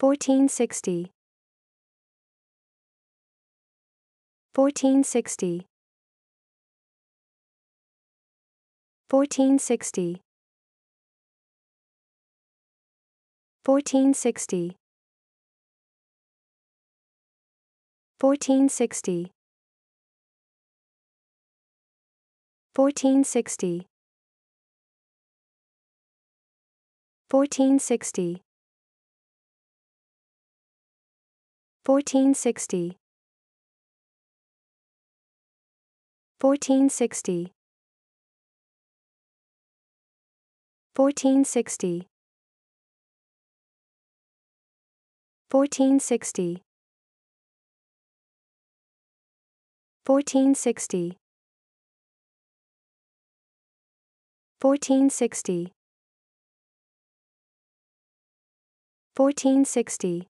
1460 1460 1460 1460 1460 1460 1460 1460 1460 1460 1460 1460 1460 1460